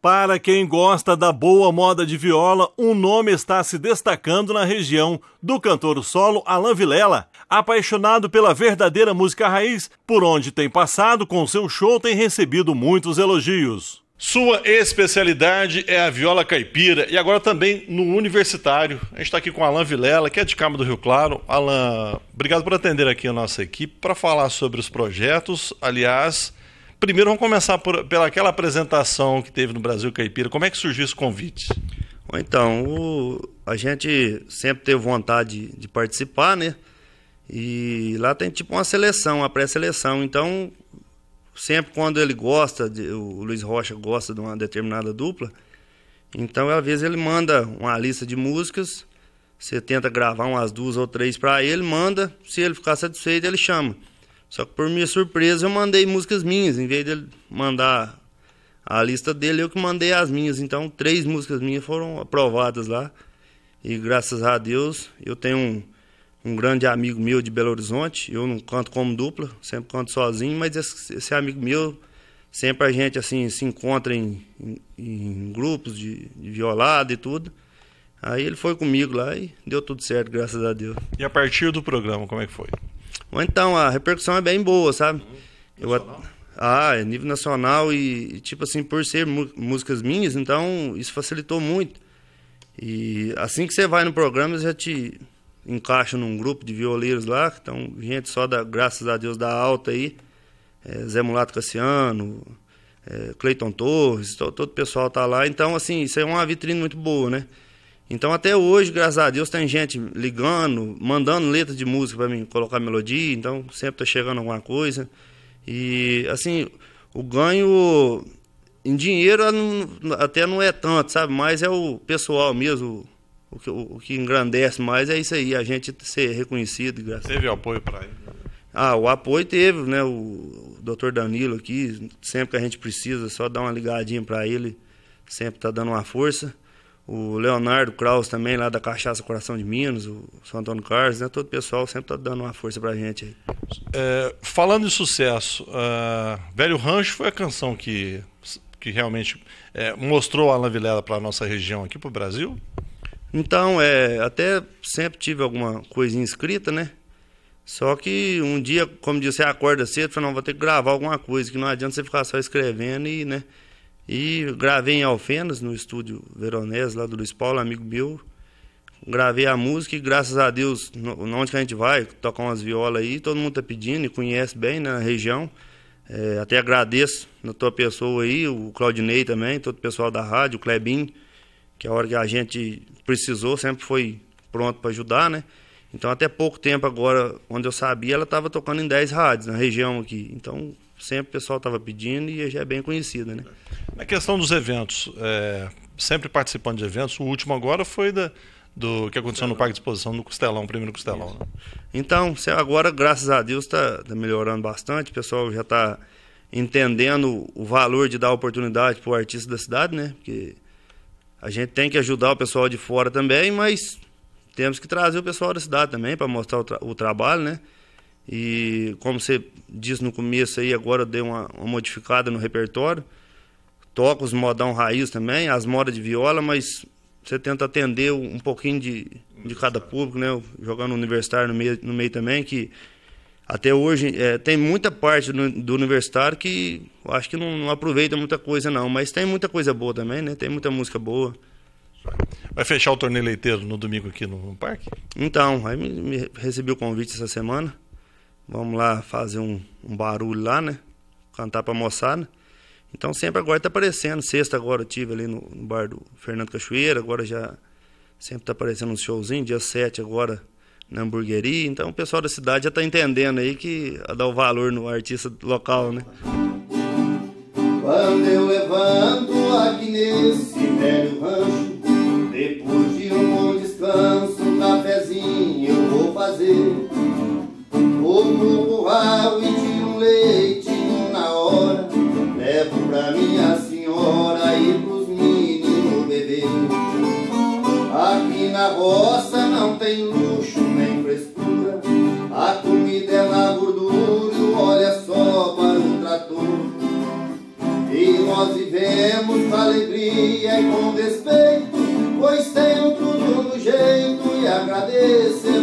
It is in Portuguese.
Para quem gosta da boa moda de viola, um nome está se destacando na região do cantor solo Alain Vilela. Apaixonado pela verdadeira música raiz, por onde tem passado com seu show tem recebido muitos elogios. Sua especialidade é a viola caipira e agora também no universitário. A gente está aqui com Alain Vilela, que é de Cama do Rio Claro. Alain, obrigado por atender aqui a nossa equipe para falar sobre os projetos. Aliás, Primeiro, vamos começar por, pela aquela apresentação que teve no Brasil Caipira. Como é que surgiu esse convite? Então, o, a gente sempre teve vontade de, de participar, né? E lá tem tipo uma seleção, uma pré-seleção. Então, sempre quando ele gosta, de, o Luiz Rocha gosta de uma determinada dupla, então às vezes ele manda uma lista de músicas, você tenta gravar umas duas ou três para ele, manda, se ele ficar satisfeito, ele chama. Só que por minha surpresa eu mandei músicas minhas, em vez dele mandar a lista dele, eu que mandei as minhas. Então três músicas minhas foram aprovadas lá. E graças a Deus eu tenho um, um grande amigo meu de Belo Horizonte. Eu não canto como dupla, sempre canto sozinho, mas esse, esse amigo meu sempre a gente assim se encontra em, em, em grupos de, de e tudo. Aí ele foi comigo lá e deu tudo certo, graças a Deus. E a partir do programa, como é que foi? Ou então, a repercussão é bem boa, sabe? Hum, Eu, ah, é nível nacional e, tipo assim, por ser músicas minhas, então isso facilitou muito. E assim que você vai no programa, já te encaixa num grupo de violeiros lá, então gente só da, graças a Deus, da alta aí. É, Zé Mulato Cassiano, é, Cleiton Torres, todo, todo o pessoal tá lá. Então, assim, isso é uma vitrine muito boa, né? Então até hoje, graças a Deus, tem gente ligando, mandando letra de música para mim colocar melodia, então sempre tá chegando alguma coisa. E assim, o ganho em dinheiro até não é tanto, sabe? Mas é o pessoal mesmo, o que, o que engrandece mais é isso aí, a gente ser reconhecido. Graças Teve apoio para ele? Ah, o apoio teve, né? O doutor Danilo aqui, sempre que a gente precisa, só dá uma ligadinha para ele, sempre tá dando uma força o Leonardo Kraus também, lá da Cachaça Coração de Minas, o São Antônio Carlos, né? Todo o pessoal sempre tá dando uma força para a gente aí. É, falando em sucesso, uh, Velho Rancho foi a canção que, que realmente é, mostrou a Alan Vilela a nossa região aqui, para o Brasil? Então, é, até sempre tive alguma coisinha escrita, né? Só que um dia, como disse, você acorda cedo, fala, não, vou ter que gravar alguma coisa, que não adianta você ficar só escrevendo e, né? E gravei em Alfenas, no estúdio Veronese lá do Luiz Paulo, amigo meu. Gravei a música e graças a Deus, onde que a gente vai, tocar umas violas aí, todo mundo tá pedindo e conhece bem né, na região. É, até agradeço na tua pessoa aí, o Claudinei também, todo o pessoal da rádio, o Clebinho, que a hora que a gente precisou sempre foi pronto para ajudar, né? Então até pouco tempo agora, onde eu sabia, ela estava tocando em 10 rádios na região aqui. Então sempre o pessoal estava pedindo e já é bem conhecida. Né? Na questão dos eventos, é, sempre participando de eventos, o último agora foi da, do que aconteceu no Parque de Exposição do Costelão, primeiro Costelão. Né? Então, agora, graças a Deus, está tá melhorando bastante, o pessoal já está entendendo o valor de dar oportunidade para o artista da cidade, né? Porque a gente tem que ajudar o pessoal de fora também, mas temos que trazer o pessoal da cidade também para mostrar o, tra o trabalho, né? E como você disse no começo aí, agora eu dei uma, uma modificada no repertório. Toco os modão raiz também, as modas de viola, mas você tenta atender um pouquinho de, de cada público, né? Jogando universitário no meio, no meio também, que até hoje é, tem muita parte do, do universitário que eu acho que não, não, aproveita muita coisa não, mas tem muita coisa boa também, né? Tem muita música boa. Vai fechar o torneio leiteiro no domingo aqui no, no parque? Então, aí me, me recebi o convite essa semana. Vamos lá fazer um, um barulho lá, né? Cantar pra moçada. Então sempre agora tá aparecendo. Sexta agora eu tive ali no, no bar do Fernando Cachoeira, agora já sempre tá aparecendo um showzinho. Dia 7 agora na hamburgueria. Então o pessoal da cidade já tá entendendo aí que dá o valor no artista local, né? Quando eu levanto aqui nesse velho rancho, depois de um bom descanso, um cafezinho eu vou fazer. feitinho na hora Levo pra minha senhora e pros meninos beber Aqui na roça não tem luxo nem frescura A comida é na gordura e olha é só para o trator E nós vivemos com alegria e com respeito Pois tenho tudo no jeito e agradecer